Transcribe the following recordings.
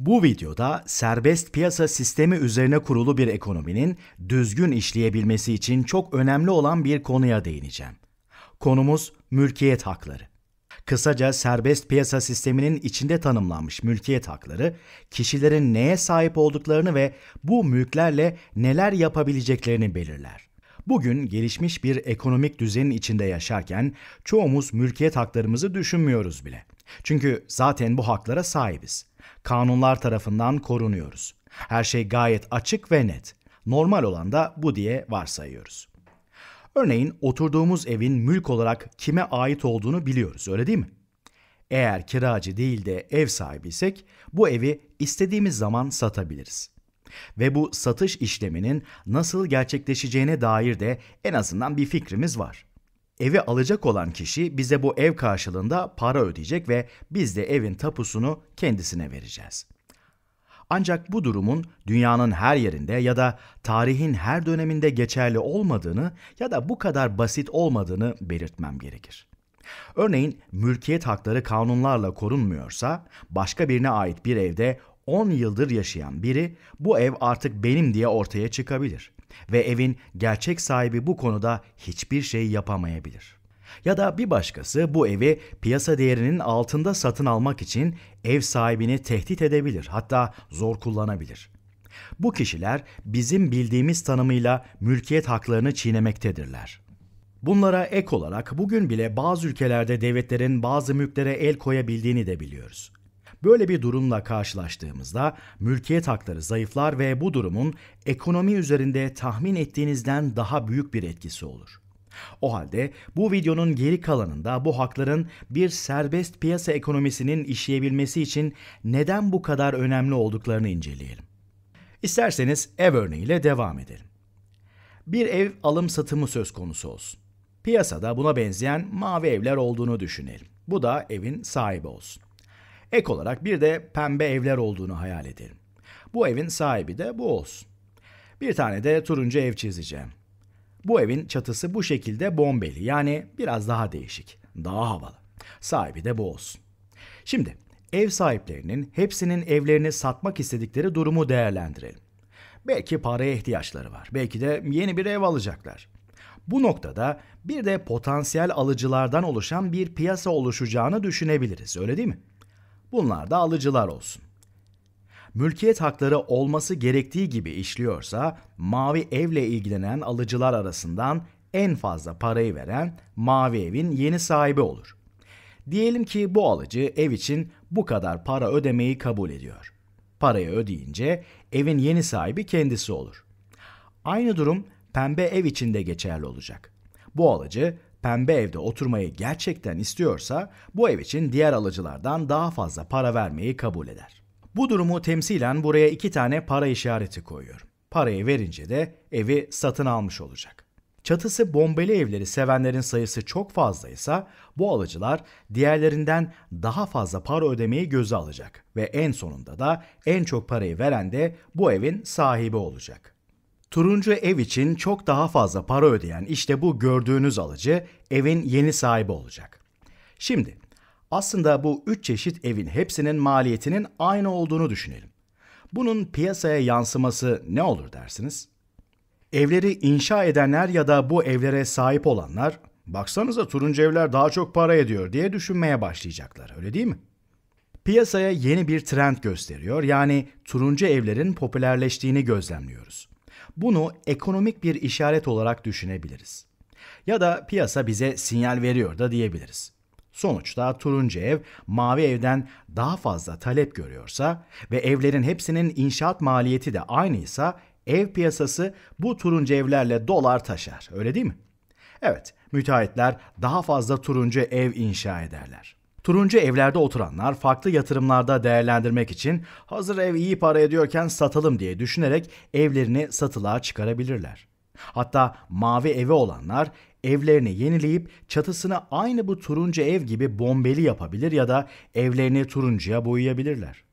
Bu videoda serbest piyasa sistemi üzerine kurulu bir ekonominin düzgün işleyebilmesi için çok önemli olan bir konuya değineceğim. Konumuz mülkiyet hakları. Kısaca serbest piyasa sisteminin içinde tanımlanmış mülkiyet hakları, kişilerin neye sahip olduklarını ve bu mülklerle neler yapabileceklerini belirler. Bugün gelişmiş bir ekonomik düzenin içinde yaşarken çoğumuz mülkiyet haklarımızı düşünmüyoruz bile. Çünkü zaten bu haklara sahibiz. Kanunlar tarafından korunuyoruz. Her şey gayet açık ve net. Normal olan da bu diye varsayıyoruz. Örneğin oturduğumuz evin mülk olarak kime ait olduğunu biliyoruz öyle değil mi? Eğer kiracı değil de ev sahibiysek bu evi istediğimiz zaman satabiliriz. Ve bu satış işleminin nasıl gerçekleşeceğine dair de en azından bir fikrimiz var. Evi alacak olan kişi bize bu ev karşılığında para ödeyecek ve biz de evin tapusunu kendisine vereceğiz. Ancak bu durumun dünyanın her yerinde ya da tarihin her döneminde geçerli olmadığını ya da bu kadar basit olmadığını belirtmem gerekir. Örneğin mülkiyet hakları kanunlarla korunmuyorsa başka birine ait bir evde 10 yıldır yaşayan biri bu ev artık benim diye ortaya çıkabilir ve evin gerçek sahibi bu konuda hiçbir şey yapamayabilir. Ya da bir başkası bu evi piyasa değerinin altında satın almak için ev sahibini tehdit edebilir, hatta zor kullanabilir. Bu kişiler bizim bildiğimiz tanımıyla mülkiyet haklarını çiğnemektedirler. Bunlara ek olarak bugün bile bazı ülkelerde devletlerin bazı mülklere el koyabildiğini de biliyoruz. Böyle bir durumla karşılaştığımızda mülkiyet hakları zayıflar ve bu durumun ekonomi üzerinde tahmin ettiğinizden daha büyük bir etkisi olur. O halde bu videonun geri kalanında bu hakların bir serbest piyasa ekonomisinin işleyebilmesi için neden bu kadar önemli olduklarını inceleyelim. İsterseniz ev örneğiyle devam edelim. Bir ev alım satımı söz konusu olsun. Piyasada buna benzeyen mavi evler olduğunu düşünelim. Bu da evin sahibi olsun. Ek olarak bir de pembe evler olduğunu hayal edelim. Bu evin sahibi de bu olsun. Bir tane de turuncu ev çizeceğim. Bu evin çatısı bu şekilde bombeli yani biraz daha değişik, daha havalı. Sahibi de bu olsun. Şimdi ev sahiplerinin hepsinin evlerini satmak istedikleri durumu değerlendirelim. Belki paraya ihtiyaçları var, belki de yeni bir ev alacaklar. Bu noktada bir de potansiyel alıcılardan oluşan bir piyasa oluşacağını düşünebiliriz, öyle değil mi? Bunlar da alıcılar olsun. Mülkiyet hakları olması gerektiği gibi işliyorsa mavi evle ilgilenen alıcılar arasından en fazla parayı veren mavi evin yeni sahibi olur. Diyelim ki bu alıcı ev için bu kadar para ödemeyi kabul ediyor. Parayı ödeyince evin yeni sahibi kendisi olur. Aynı durum pembe ev için de geçerli olacak. Bu alıcı pembe evde oturmayı gerçekten istiyorsa bu ev için diğer alıcılardan daha fazla para vermeyi kabul eder. Bu durumu temsilen buraya iki tane para işareti koyuyorum. Parayı verince de evi satın almış olacak. Çatısı bombeli evleri sevenlerin sayısı çok fazlaysa bu alıcılar diğerlerinden daha fazla para ödemeyi göze alacak ve en sonunda da en çok parayı veren de bu evin sahibi olacak. Turuncu ev için çok daha fazla para ödeyen işte bu gördüğünüz alıcı evin yeni sahibi olacak. Şimdi aslında bu üç çeşit evin hepsinin maliyetinin aynı olduğunu düşünelim. Bunun piyasaya yansıması ne olur dersiniz? Evleri inşa edenler ya da bu evlere sahip olanlar baksanıza turuncu evler daha çok para ediyor diye düşünmeye başlayacaklar öyle değil mi? Piyasaya yeni bir trend gösteriyor yani turuncu evlerin popülerleştiğini gözlemliyoruz. Bunu ekonomik bir işaret olarak düşünebiliriz. Ya da piyasa bize sinyal veriyor da diyebiliriz. Sonuçta turuncu ev mavi evden daha fazla talep görüyorsa ve evlerin hepsinin inşaat maliyeti de aynıysa ev piyasası bu turuncu evlerle dolar taşar. Öyle değil mi? Evet, müteahhitler daha fazla turuncu ev inşa ederler. Turuncu evlerde oturanlar farklı yatırımlarda değerlendirmek için hazır ev iyi para ediyorken satalım diye düşünerek evlerini satılığa çıkarabilirler. Hatta mavi evi olanlar evlerini yenileyip çatısını aynı bu turuncu ev gibi bombeli yapabilir ya da evlerini turuncuya boyayabilirler.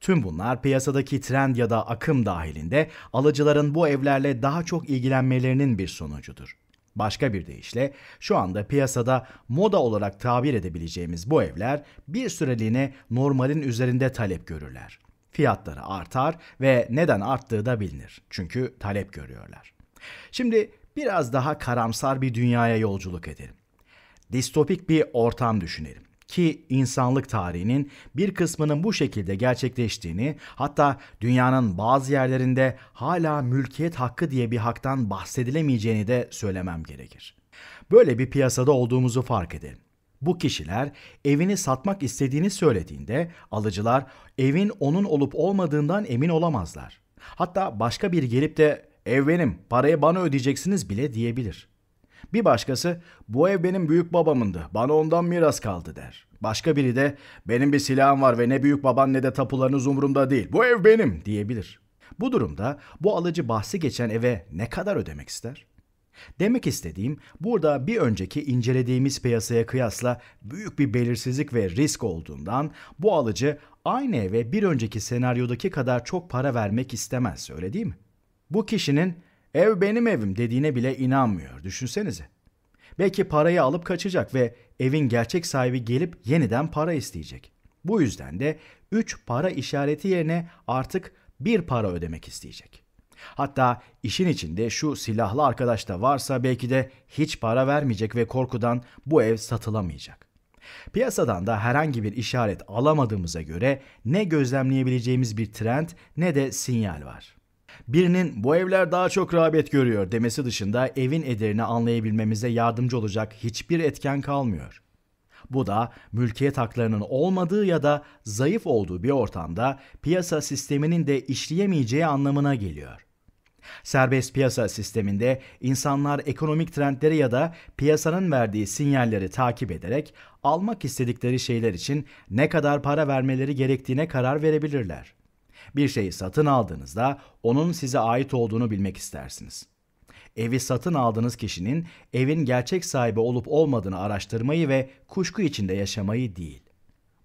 Tüm bunlar piyasadaki trend ya da akım dahilinde alıcıların bu evlerle daha çok ilgilenmelerinin bir sonucudur. Başka bir deyişle şu anda piyasada moda olarak tabir edebileceğimiz bu evler bir süreliğine normalin üzerinde talep görürler. Fiyatları artar ve neden arttığı da bilinir. Çünkü talep görüyorlar. Şimdi biraz daha karamsar bir dünyaya yolculuk edelim. Distopik bir ortam düşünelim ki insanlık tarihinin bir kısmının bu şekilde gerçekleştiğini, hatta dünyanın bazı yerlerinde hala mülkiyet hakkı diye bir haktan bahsedilemeyeceğini de söylemem gerekir. Böyle bir piyasada olduğumuzu fark edelim. Bu kişiler evini satmak istediğini söylediğinde alıcılar evin onun olup olmadığından emin olamazlar. Hatta başka bir gelip de ev benim, parayı bana ödeyeceksiniz bile diyebilir. Bir başkası bu ev benim büyük babamındı bana ondan miras kaldı der. Başka biri de benim bir silahım var ve ne büyük baban ne de tapularınız umurumda değil bu ev benim diyebilir. Bu durumda bu alıcı bahsi geçen eve ne kadar ödemek ister? Demek istediğim burada bir önceki incelediğimiz piyasaya kıyasla büyük bir belirsizlik ve risk olduğundan bu alıcı aynı eve bir önceki senaryodaki kadar çok para vermek istemez öyle değil mi? Bu kişinin Ev benim evim dediğine bile inanmıyor. Düşünsenize. Belki parayı alıp kaçacak ve evin gerçek sahibi gelip yeniden para isteyecek. Bu yüzden de 3 para işareti yerine artık 1 para ödemek isteyecek. Hatta işin içinde şu silahlı arkadaş da varsa belki de hiç para vermeyecek ve korkudan bu ev satılamayacak. Piyasadan da herhangi bir işaret alamadığımıza göre ne gözlemleyebileceğimiz bir trend ne de sinyal var. Birinin bu evler daha çok rağbet görüyor demesi dışında evin ederini anlayabilmemize yardımcı olacak hiçbir etken kalmıyor. Bu da mülkiyet haklarının olmadığı ya da zayıf olduğu bir ortamda piyasa sisteminin de işleyemeyeceği anlamına geliyor. Serbest piyasa sisteminde insanlar ekonomik trendleri ya da piyasanın verdiği sinyalleri takip ederek almak istedikleri şeyler için ne kadar para vermeleri gerektiğine karar verebilirler. Bir şeyi satın aldığınızda onun size ait olduğunu bilmek istersiniz. Evi satın aldığınız kişinin evin gerçek sahibi olup olmadığını araştırmayı ve kuşku içinde yaşamayı değil.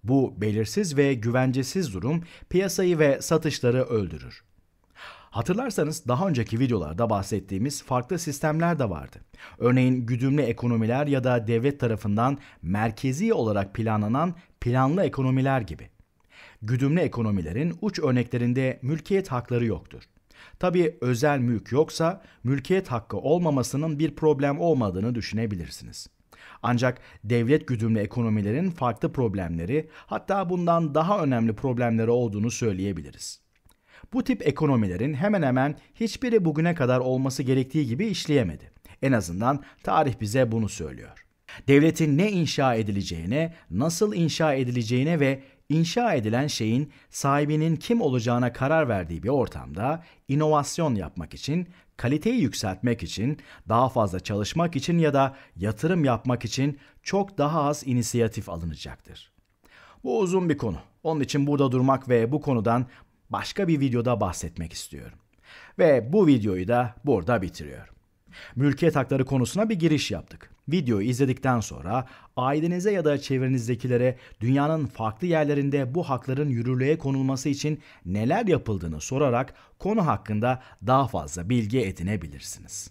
Bu belirsiz ve güvencesiz durum piyasayı ve satışları öldürür. Hatırlarsanız daha önceki videolarda bahsettiğimiz farklı sistemler de vardı. Örneğin güdümlü ekonomiler ya da devlet tarafından merkezi olarak planlanan planlı ekonomiler gibi güdümlü ekonomilerin uç örneklerinde mülkiyet hakları yoktur. Tabi özel mülk yoksa mülkiyet hakkı olmamasının bir problem olmadığını düşünebilirsiniz. Ancak devlet güdümlü ekonomilerin farklı problemleri hatta bundan daha önemli problemleri olduğunu söyleyebiliriz. Bu tip ekonomilerin hemen hemen hiçbiri bugüne kadar olması gerektiği gibi işleyemedi. En azından tarih bize bunu söylüyor. Devletin ne inşa edileceğine, nasıl inşa edileceğine ve İnşa edilen şeyin sahibinin kim olacağına karar verdiği bir ortamda inovasyon yapmak için, kaliteyi yükseltmek için, daha fazla çalışmak için ya da yatırım yapmak için çok daha az inisiyatif alınacaktır. Bu uzun bir konu. Onun için burada durmak ve bu konudan başka bir videoda bahsetmek istiyorum. Ve bu videoyu da burada bitiriyorum. Mülkiyet hakları konusuna bir giriş yaptık. Videoyu izledikten sonra ailenize ya da çevrenizdekilere dünyanın farklı yerlerinde bu hakların yürürlüğe konulması için neler yapıldığını sorarak konu hakkında daha fazla bilgi edinebilirsiniz.